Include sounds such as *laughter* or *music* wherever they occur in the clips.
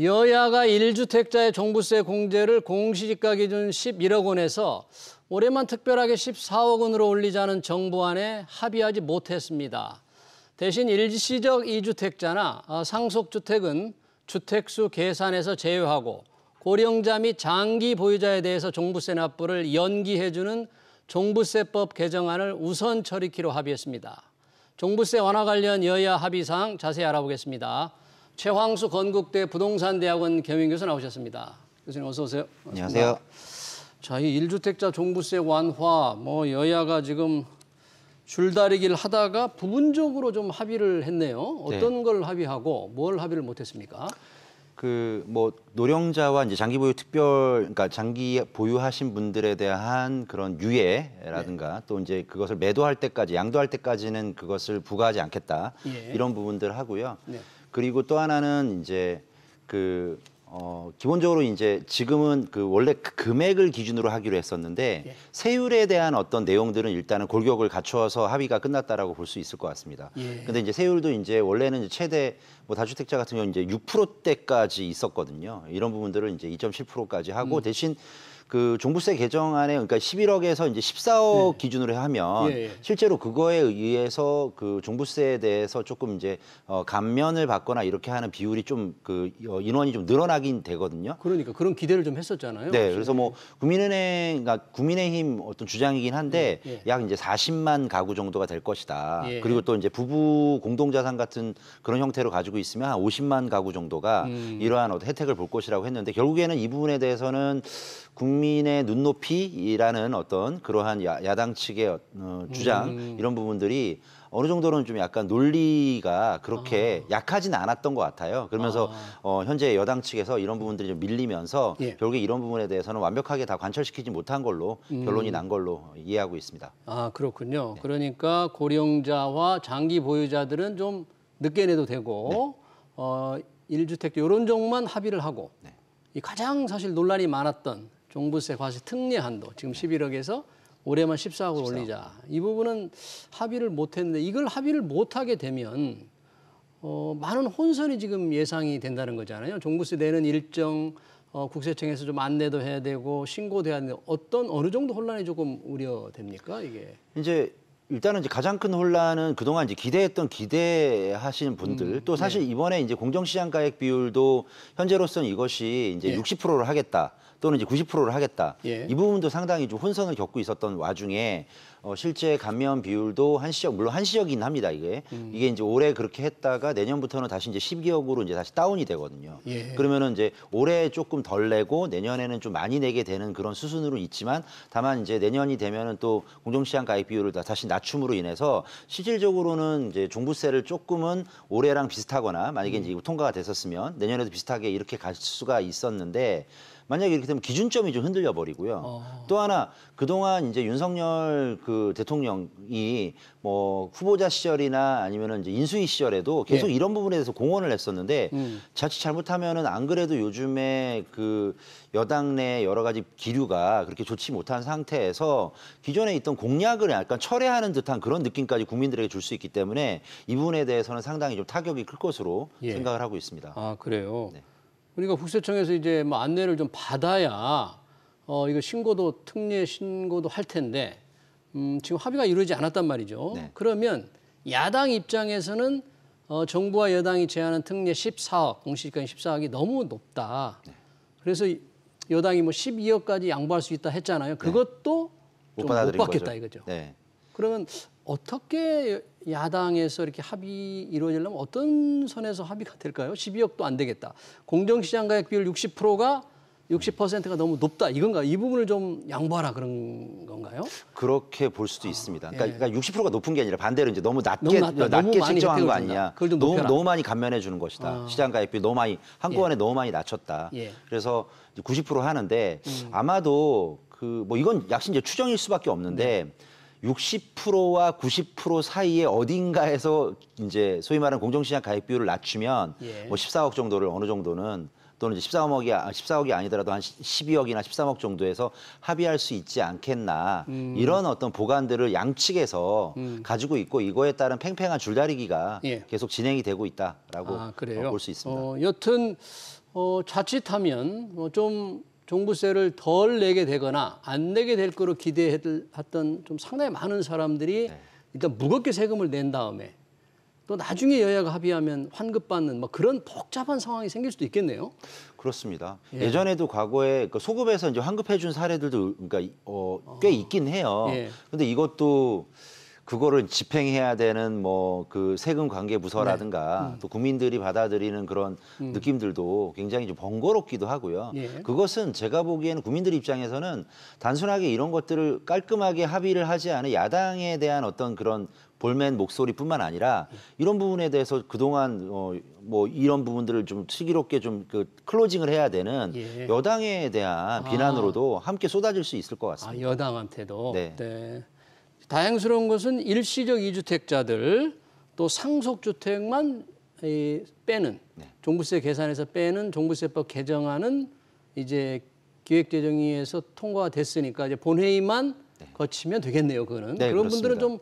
여야가 1주택자의 종부세 공제를 공시지가 기준 11억 원에서 올해만 특별하게 14억 원으로 올리자는 정부안에 합의하지 못했습니다. 대신 일시적 2주택자나 어, 상속주택은 주택수 계산에서 제외하고 고령자 및 장기 보유자에 대해서 종부세 납부를 연기해주는 종부세법 개정안을 우선 처리키로 합의했습니다. 종부세 완화 관련 여야 합의사항 자세히 알아보겠습니다. 최황수 건국대 부동산대학원 경영교수 나오셨습니다. 교수님 어서 오세요. 안녕하세요. 자, 이 1주택자 종부세 완화 뭐 여야가 지금 줄다리기를 하다가 부분적으로 좀 합의를 했네요. 어떤 네. 걸 합의하고 뭘 합의를 못 했습니까? 그 뭐 노령자와 이제 장기 보유 특별 그러니까 장기 보유하신 분들에 대한 그런 유예라든가 네. 또 이제 그것을 매도할 때까지 양도할 때까지는 그것을 부과하지 않겠다. 예. 이런 부분들 하고요. 네. 그리고 또 하나는 이제 그 어, 기본적으로 이제 지금은 그 원래 그 금액을 기준으로 하기로 했었는데 예. 세율에 대한 어떤 내용들은 일단은 골격을 갖추어서 합의가 끝났다라고 볼 수 있을 것 같습니다. 예. 근데 이제 세율도 이제 원래는 이제 최대 뭐 다주택자 같은 경우는 이제 6%대까지 있었거든요. 이런 부분들을 이제 2.7%까지 하고 음. 대신 그 종부세 개정안에 그러니까 11억에서 이제 14억 네. 기준으로 하면 예, 예. 실제로 그거에 의해서 그 종부세에 대해서 조금 이제 어, 감면을 받거나 이렇게 하는 비율이 좀그 어, 인원이 좀 늘어나긴 되거든요. 그러니까 그런 기대를 좀 했었잖아요. 네, 혹시. 그래서 뭐 국민은행, 그러니까 국민의힘 어떤 주장이긴 한데 예, 예. 약 이제 40만 가구 정도가 될 것이다. 예, 예. 그리고 또 이제 부부 공동자산 같은 그런 형태로 가지고 있으면 한 50만 가구 정도가 음. 이러한 어떤 혜택을 볼 것이라고 했는데 결국에는 이 부분에 대해서는 국 국민의 눈높이라는 어떤 그러한 야, 당 측의 어, 주장 음. 이런 부분들이 어느 정도는 좀 약간 논리가 그렇게 아. 약하진 않았던 것 같아요. 그러면서 아. 어, 현재 여당 측에서 이런 부분들이 좀 밀리면서 예. 결국 이런 부분에 대해서는 완벽하게 다 관철시키지 못한 걸로 음. 결론이 난 걸로 이해하고 있습니다. 아 그렇군요. 네. 그러니까 고령자와 장기 보유자들은 좀 늦게 내도 되고 네. 어, 1주택 이런 종만 합의를 하고 네. 이 가장 사실 논란이 많았던 종부세 과세 특례 한도 지금 11억에서 올해만 14억을 14억. 올리자. 이 부분은 합의를 못했는데 이걸 합의를 못하게 되면 어, 많은 혼선이 지금 예상이 된다는 거잖아요. 종부세 내는 일정 어, 국세청에서 좀 안내도 해야 되고 신고돼야 되는데 어떤 어느 정도 혼란이 조금 우려됩니까 이게? 이제 일단은 이제 가장 큰 혼란은 그동안 이제 기대했던 기대하시는 분들 음, 또 사실 네. 이번에 이제 공정시장 가액 비율도 현재로서는 이것이 이제 예. 60%를 하겠다 또는 이제 90%를 하겠다 예. 이 부분도 상당히 좀 혼선을 겪고 있었던 와중에 어, 실제 감염 비율도 한시적 물론 한시적이긴 합니다 이게 음. 이게 이제 올해 그렇게 했다가 내년부터는 다시 이제 1 0억으로 이제 다시 다운이 되거든요. 예. 그러면은 이제 올해 조금 덜 내고 내년에는 좀 많이 내게 되는 그런 수순으로 있지만 다만 이제 내년이 되면은 또 공정시장 가입 비율을 다시 낮춤으로 인해서 실질적으로는 이제 종부세를 조금은 올해랑 비슷하거나 만약에 음. 이제 통과가 됐었으면 내년에도 비슷하게 이렇게 갈 수가 있었는데 만약에 이렇게 되면 기준점이 좀 흔들려 버리고요. 어. 또 하나 그동안 이제 윤석열 그그 대통령이 뭐 후보자 시절이나 아니면은 이제 인수위 시절에도 계속 예. 이런 부분에 대해서 공언을 했었는데 음. 자칫 잘못하면은 안 그래도 요즘에 그 여당 내 여러 가지 기류가 그렇게 좋지 못한 상태에서 기존에 있던 공약을 약간 철회하는 듯한 그런 느낌까지 국민들에게 줄 수 있기 때문에 이 부분에 대해서는 상당히 좀 타격이 클 것으로 예. 생각을 하고 있습니다. 아 그래요. 네. 그러니까 국세청에서 이제 뭐 안내를 좀 받아야 어 이거 신고도 특례 신고도 할 텐데 음, 지금 합의가 이루어지지 않았단 말이죠. 네. 그러면 야당 입장에서는 어, 정부와 여당이 제안한 특례 14억, 공시지가 14억이 너무 높다. 네. 그래서 여당이 뭐 12억까지 양보할 수 있다 했잖아요. 네. 그것도 네. 못, 못 받겠다 거죠. 이거죠. 네. 그러면 어떻게 야당에서 이렇게 합의 이루어지려면 어떤 선에서 합의가 될까요? 12억도 안 되겠다. 공정시장 가액 비율 60%가 60%가 너무 높다 이건가 이 부분을 좀 양보하라 그런 건가요? 그렇게 볼 수도 아, 있습니다. 그러니까, 예. 그러니까 60%가 그러니까 높은 게 아니라 반대로 이제 너무 낮게 너무 낮, 게측정한거 아니냐. 너무 너무 많이 감면해 주는 것이다. 아. 시장 가입비 너무 많이 한꺼번에 예. 너무 많이 낮췄다. 예. 그래서 90% 하는데 음. 아마도 그 뭐 이건 약신 이제 추정일 수밖에 없는데. 네. 60%와 90% 사이에 어딘가에서 이제 소위 말하는 공정시장 가입 비율을 낮추면 예. 뭐 14억 정도를 어느 정도는 또는 이제 13억이 14억이 아, 아니더라도 한 12억이나 13억 정도에서 합의할 수 있지 않겠나 음. 이런 어떤 보관들을 양측에서 음. 가지고 있고 이거에 따른 팽팽한 줄다리기가 예. 계속 진행이 되고 있다라고 아, 어, 볼수 있습니다. 어, 여튼 어, 자칫하면 어, 좀 종부세를 덜 내게 되거나 안 내게 될 거로 기대했던 좀 상당히 많은 사람들이 네. 일단 무겁게 세금을 낸 다음에 또 나중에 여야가 합의하면 환급받는 막 뭐 그런 복잡한 상황이 생길 수도 있겠네요. 그렇습니다. 예. 전에도 과거에 그 소급해서 이제 환급해 준 사례들도 그러니까 어, 어, 꽤 있긴 해요. 예. 근데 이것도 그거를 집행해야 되는 뭐 그 세금 관계 부서라든가 네. 음. 또 국민들이 받아들이는 그런 음. 느낌들도 굉장히 좀 번거롭기도 하고요. 예. 그것은 제가 보기에는 국민들 입장에서는 단순하게 이런 것들을 깔끔하게 합의를 하지 않은 야당에 대한 어떤 그런 볼멘 목소리뿐만 아니라 이런 부분에 대해서 그동안 어, 뭐 이런 부분들을 좀특이롭게좀 그 클로징을 해야 되는 예. 여당에 대한 비난으로도 아. 함께 쏟아질 수 있을 것 아, 같습니다. 아, 여당한테도. 네. 네. 다행스러운 것은 일시적 이주택자들 또 상속주택만 이, 빼는 네. 종부세 계산에서 빼는 종부세법 개정안은 이제 기획재정위에서 통과가 됐으니까 이제 본회의만 네. 거치면 되겠네요. 그거는 네, 그런 그렇습니다. 분들은 좀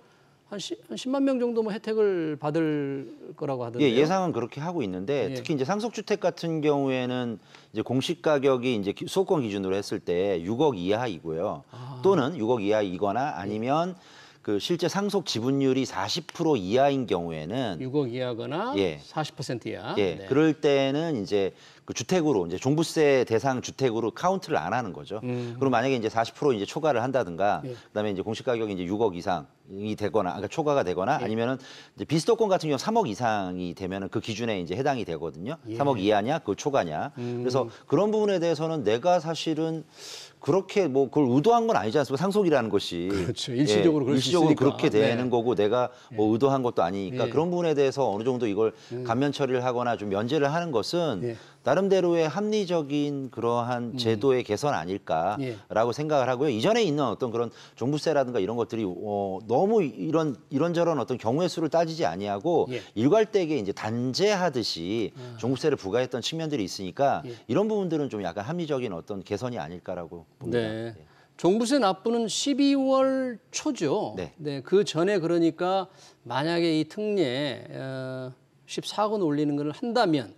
한, 시, 한 10만 명 정도 뭐 혜택을 받을 거라고 예, 하던데요. 예, 예상은 그렇게 하고 있는데 예. 특히 이제 상속 주택 같은 경우에는 이제 공시 가격이 이제 수도권 기준으로 했을 때 6억 이하이고요. 아. 또는 6억 이하이거나 아니면 예. 그 실제 상속 지분율이 40% 이하인 경우에는 6억 이하거나 예. 40% 이하. 예. 네. 그럴 때는 이제 그 주택으로 이제 종부세 대상 주택으로 카운트를 안 하는 거죠. 음. 그럼 만약에 이제 40% 이제 초과를 한다든가 예. 그다음에 이제 공시 가격이 이제 6억 이상이 되거나 그러니까 초과가 되거나 예. 아니면은 이제 비수도권 같은 경우 3억 이상이 되면은 그 기준에 이제 해당이 되거든요. 예. 3억 이하냐 그 초과냐. 음. 그래서 그런 부분에 대해서는 내가 사실은 그렇게 뭐 그걸 의도한 건 아니지 않습니까? 상속이라는 것이. 그렇죠. 일시적으로 예, 그럴 일시적으로 있으니까. 그렇게 네. 되는 네. 거고 내가 뭐 예. 의도한 것도 아니니까 예. 그런 부분에 대해서 어느 정도 이걸 음. 감면 처리를 하거나 좀 면제를 하는 것은 예. 나름대로의 합리적인 그러한 음. 제도의 개선 아닐까라고 예. 생각을 하고요. 이전에 있는 어떤 그런 종부세라든가 이런 것들이 어, 너무 이런 이런저런 어떤 경우의 수를 따지지 아니하고 예. 일괄되게 이제 단죄하듯이 아. 종부세를 부과했던 측면들이 있으니까 예. 이런 부분들은 좀 약간 합리적인 어떤 개선이 아닐까라고 봅니다. 네. 예. 종부세 납부는 12월 초죠. 네. 네. 그 전에 그러니까 만약에 이 특례 어, 14건 올리는 걸 한다면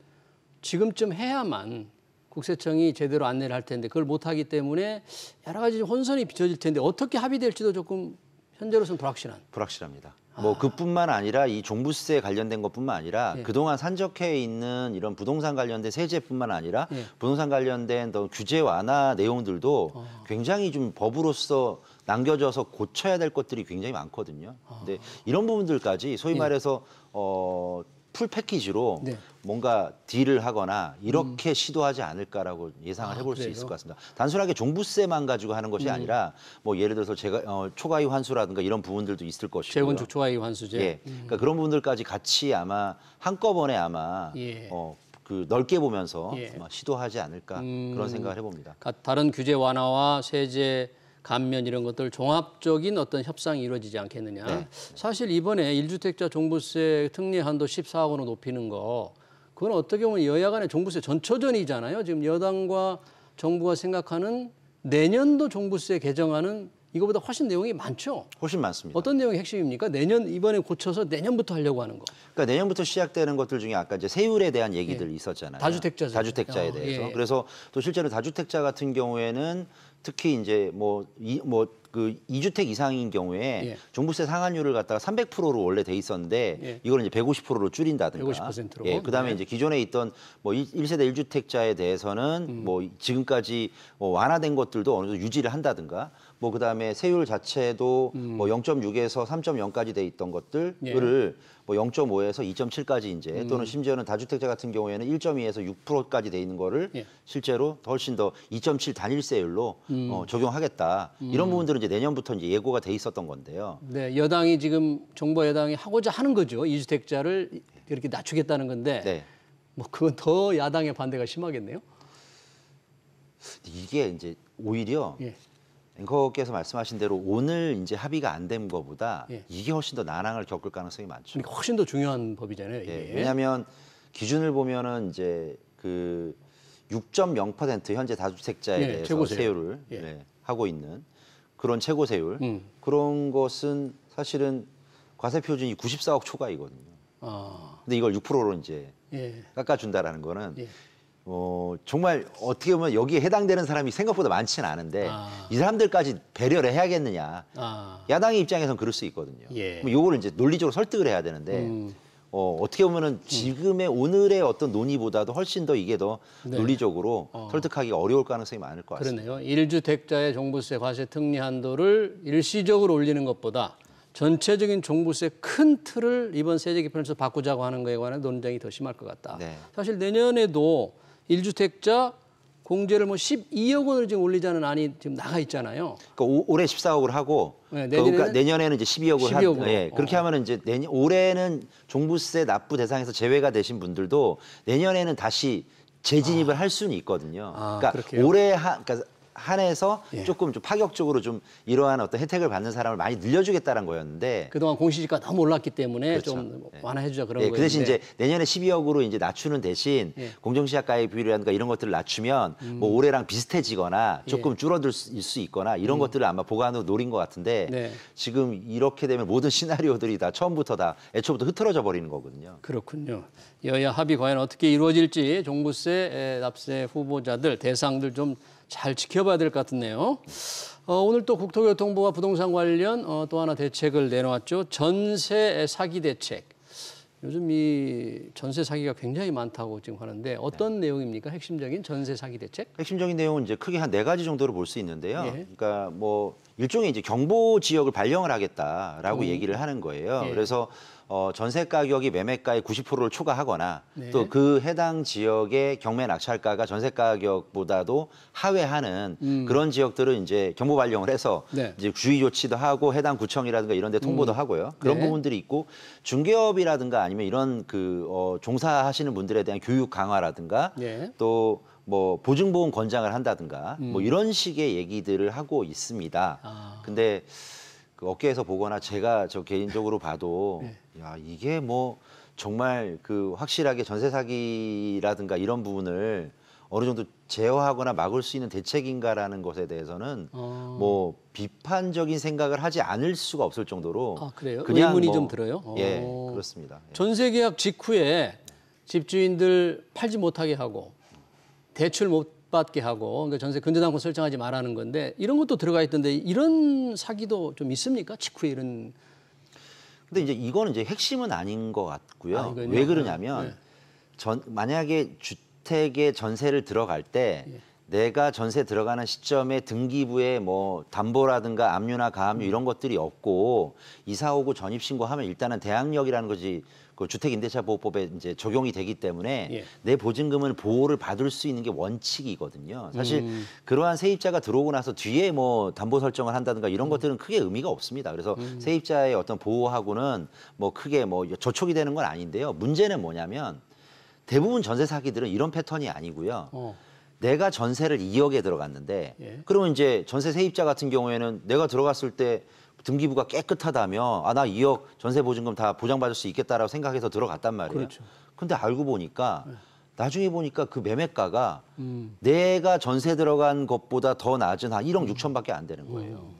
지금쯤 해야만 국세청이 제대로 안내를 할 텐데 그걸 못하기 때문에 여러 가지 혼선이 빚어질 텐데 어떻게 합의될지도 조금 현재로서는 불확실한. 불확실합니다. 아. 뭐 그뿐만 아니라 이 종부세 관련된 것뿐만 아니라 예. 그동안 산적해 있는 이런 부동산 관련된 세제뿐만 아니라 예. 부동산 관련된 규제 완화 내용들도 아. 굉장히 좀 법으로서 남겨져서 고쳐야 될 것들이 굉장히 많거든요. 아. 근데 이런 부분들까지 소위 예. 말해서 예. 어풀 패키지로 네. 뭔가 딜을 하거나 이렇게 음. 시도하지 않을까라고 예상을 아, 해볼 그래요? 수 있을 것 같습니다. 단순하게 종부세만 가지고 하는 것이 음. 아니라 뭐 예를 들어서 제가 어, 초과이 환수라든가 이런 부분들도 있을 것이고 재건 초과이 환수제 예. 음. 그러니까 그런 부분들까지 같이 아마 한꺼번에 아마 예. 어, 그 넓게 보면서 예. 시도하지 않을까 음. 그런 생각을 해봅니다. 다른 규제 완화와 세제 감면 이런 것들 종합적인 어떤 협상이 이루어지지 않겠느냐. 네. 사실 이번에 일주택자 종부세 특례 한도 14억 원을 높이는 거 그건 어떻게 보면 여야 간의 종부세 전초전이잖아요. 지금 여당과 정부가 생각하는 내년도 종부세 개정안은 이거보다 훨씬 내용이 많죠. 훨씬 많습니다. 어떤 내용이 핵심입니까? 내년 이번에 고쳐서 내년부터 하려고 하는 거. 그러니까 내년부터 시작되는 것들 중에 아까 이제 세율에 대한 얘기들 예. 있었잖아요. 다주택자 다주택자에 대해서. 어, 예. 그래서 또 실제로 다주택자 같은 경우에는 특히 이제 뭐 이뭐 뭐, 뭐그 2주택 이상인 경우에 예. 종부세 상한율을 갖다가 300%로 원래 돼 있었는데 예. 이걸 이제 150%로 줄인다든가 150%로. 예, 그다음에 네. 이제 기존에 있던 뭐 1, 세대 1주택자에 대해서는 음. 뭐 지금까지 뭐 완화된 것들도 어느 정도 유지를 한다든가 뭐 그다음에 세율 자체도 음. 뭐 0.6에서 3.0까지 돼 있던 예. 것들을 예. 뭐 0.5에서 2.7까지 이제 음. 또는 심지어는 다주택자 같은 경우에는 1.2에서 6%까지 돼 있는 거를 예. 실제로 훨씬 더 2.7 단일세율로 음. 어, 적용하겠다 음. 이런 부분들은 이제 내년부터 이제 예고가 돼 있었던 건데요. 네, 여당이 지금 정부 여당이 하고자 하는 거죠. 이주택자를 이렇게 낮추겠다는 건데 네. 뭐 그건 더 야당의 반대가 심하겠네요. 이게 이제 오히려 예. 앵커께서 말씀하신 대로 오늘 이제 합의가 안 된 것보다 예. 이게 훨씬 더 난항을 겪을 가능성이 많죠. 그러니까 훨씬 더 중요한 법이잖아요. 예, 왜냐하면 기준을 보면은 이제 그 6.0% 현재 다주택자에 예, 대해서 세율을 예. 네, 하고 있는 그런 최고세율 음. 그런 것은 사실은 과세 표준이 94억 초과이거든요. 아. 근데 이걸 6%로 이제 예. 깎아준다라는 거는 예. 어, 정말 어떻게 보면 여기에 해당되는 사람이 생각보다 많지는 않은데 아. 이 사람들까지 배려를 해야겠느냐. 아. 야당의 입장에선 그럴 수 있거든요. 예. 요거를 이제 논리적으로 설득을 해야 되는데 음. 어, 어떻게 보면은 음. 지금의 오늘의 어떤 논의보다도 훨씬 더 이게 더 네. 논리적으로 어. 설득하기 어려울 가능성이 많을 것 같습니다. 그러네요. 1주택자의 종부세 과세 특례 한도를 일시적으로 올리는 것보다 전체적인 종부세 큰 틀을 이번 세제 개편에서 바꾸자고 하는 것에 관한 논쟁이 더 심할 것 같다. 네. 사실 내년에도 1주택자 공제를 뭐 12억 원을 지금 올리자는 안이 지금 나가 있잖아요. 그러니까 올해 14억을 하고 네, 그러니까 내년에는, 그 내년에는 이제 12억을 으로 하, 예, 그렇게 어. 하면은 이제 내년 올해는 종부세 납부 대상에서 제외가 되신 분들도 내년에는 다시 재진입을 아. 할 수는 있거든요. 아, 그러니까 그렇게요? 올해 하, 그러니까 한해서 예. 조금 좀 파격적으로 좀 이러한 어떤 혜택을 받는 사람을 많이 늘려주겠다는 거였는데 그동안 공시지가 너무 올랐기 때문에 그렇죠. 좀 예. 완화해주자 그런 예. 거예요. 그 대신 이제 내년에 12억으로 이제 낮추는 대신 예. 공정시작가의 비율이라든가 이런 것들을 낮추면 음. 뭐 올해랑 비슷해지거나 예. 조금 줄어들 수 있거나 이런 음. 것들을 아마 보관으로 노린 것 같은데 네. 지금 이렇게 되면 모든 시나리오들이 다 처음부터 다 애초부터 흐트러져 버리는 거거든요. 그렇군요. 여야 합의 과연 어떻게 이루어질지 종부세 납세 후보자들 대상들 좀잘 지켜봐야 될 것 같은데요. 어, 오늘 또 국토교통부가 부동산 관련 어, 또 하나 대책을 내놓았죠. 전세 사기 대책. 요즘 이 전세 사기가 굉장히 많다고 지금 하는데 어떤 네. 내용입니까? 핵심적인 전세 사기 대책? 핵심적인 내용은 이제 크게 한 네 가지 정도로 볼 수 있는데요. 예. 그러니까 뭐 일종의 이제 경보 지역을 발령을 하겠다라고 음. 얘기를 하는 거예요. 예. 그래서 어, 전세 가격이 매매가의 90%를 초과하거나 네. 또그 해당 지역의 경매 낙찰가가 전세 가격보다도 하회하는 음. 그런 지역들은 이제 경보 발령을 해서 네. 이제 주의 조치도 하고 해당 구청이라든가 이런 데 통보도 음. 하고요. 그런 네. 부분들이 있고 중개업이라든가 아니면 이런 그 어, 종사하시는 분들에 대한 교육 강화라든가 네. 또뭐 보증보험 권장을 한다든가 뭐 음. 뭐 이런 식의 얘기들을 하고 있습니다. 아. 근데 그 업계에서 보거나 제가 저 개인적으로 봐도 *laughs* 네. 야 이게 뭐 정말 그 확실하게 전세 사기라든가 이런 부분을 어느 정도 제어하거나 막을 수 있는 대책인가라는 것에 대해서는 어... 뭐 비판적인 생각을 하지 않을 수가 없을 정도로 아, 그래요? 그냥 의문이 뭐, 좀 들어요. 예, 어. 그렇습니다. 예. 전세 계약 직후에 집주인들 팔지 못하게 하고 대출 못 받게 하고 그러니까 전세 근저당권 설정하지 말라는 건데 이런 것도 들어가 있던데 이런 사기도 좀 있습니까? 직후에 이런. 근데 이제 이거는 이제 핵심은 아닌 것 같고요. 아, 왜 그러냐면 네. 전 만약에 주택에 전세를 들어갈 때 예. 내가 전세 들어가는 시점에 등기부에 뭐 담보라든가 압류나 가압류 이런 것들이 없고 이사 오고 전입 신고하면 일단은 대항력이라는 것이 그 주택임대차보호법에 이제 적용이 되기 때문에 예. 내 보증금을 보호를 받을 수 있는 게 원칙이거든요. 사실 음. 그러한 세입자가 들어오고 나서 뒤에 뭐 담보 설정을 한다든가 이런 음. 것들은 크게 의미가 없습니다. 그래서 음. 세입자의 어떤 보호하고는 뭐 크게 뭐 저촉이 되는 건 아닌데요. 문제는 뭐냐면 대부분 전세 사기들은 이런 패턴이 아니고요. 어. 내가 전세를 2억에 들어갔는데 예. 그러면 이제 전세 세입자 같은 경우에는 내가 들어갔을 때 등기부가 깨끗하다면 아나 2억 전세 보증금 다 보장받을 수 있겠다라고 생각해서 들어갔단 말이에요. 그렇죠. 근데 알고 보니까 네. 나중에 보니까 그 매매가가 음. 내가 전세 들어간 것보다 더 낮은 한 1억 6천밖에 안 되는 거예요. 음.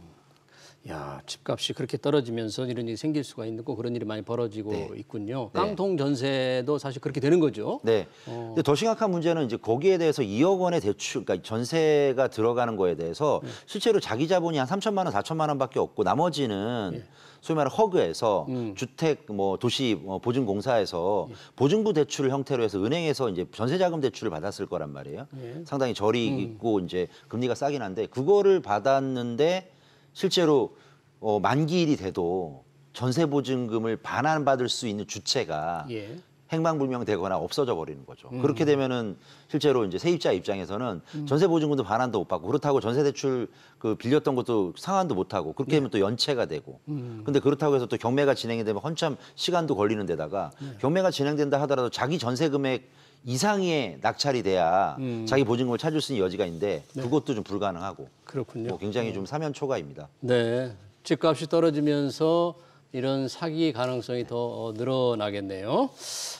야 집값이 그렇게 떨어지면서 이런 일이 생길 수가 있고 그런 일이 많이 벌어지고 네. 있군요. 네. 깡통 전세도 사실 그렇게 되는 거죠. 네. 어. 근데 더 심각한 문제는 이제 거기에 대해서 2억 원의 대출, 그러니까 전세가 들어가는 거에 대해서 네. 실제로 자기 자본이 한 3천만 원, 4천만 원밖에 없고 나머지는 네. 소위 말해 허그에서 음. 주택 뭐 도시 뭐 보증공사에서 예. 보증부 대출 형태로 해서 은행에서 이제 전세자금 대출을 받았을 거란 말이에요. 예. 상당히 저리 음. 있고 음. 이제 금리가 싸긴 한데 그거를 받았는데 실제로 어, 만기일이 돼도 전세 보증금을 반환받을 수 있는 주체가 예. 행방불명되거나 없어져 버리는 거죠. 음. 그렇게 되면은 실제로 이제 세입자 입장에서는 음. 전세 보증금도 반환도 못 받고 그렇다고 전세 대출 그 빌렸던 것도 상환도 못 하고 그렇게 되면 네. 또 연체가 되고. 음. 근데 그렇다고 해서 또 경매가 진행이 되면 헌참 시간도 걸리는 데다가 네. 경매가 진행된다 하더라도 자기 전세 금액 이상의 낙찰이 돼야 음. 자기 보증금을 찾을 수 있는 여지가 있는데 네. 그것도 좀 불가능하고 그렇군요. 뭐 굉장히 네. 좀사면초과입니다 네, 집값이 떨어지면서 이런 사기 가능성이 더 어, 늘어나겠네요.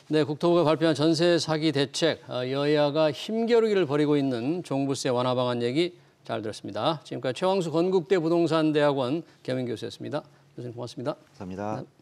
네, 국토부가 발표한 전세 사기 대책, 어, 여야가 힘겨루기를 벌이고 있는 종부세 완화 방안 얘기 잘 들었습니다. 지금까지 최왕수 건국대 부동산대학원 겸임교수였습니다. 교수님 고맙습니다. 감사합니다. 네.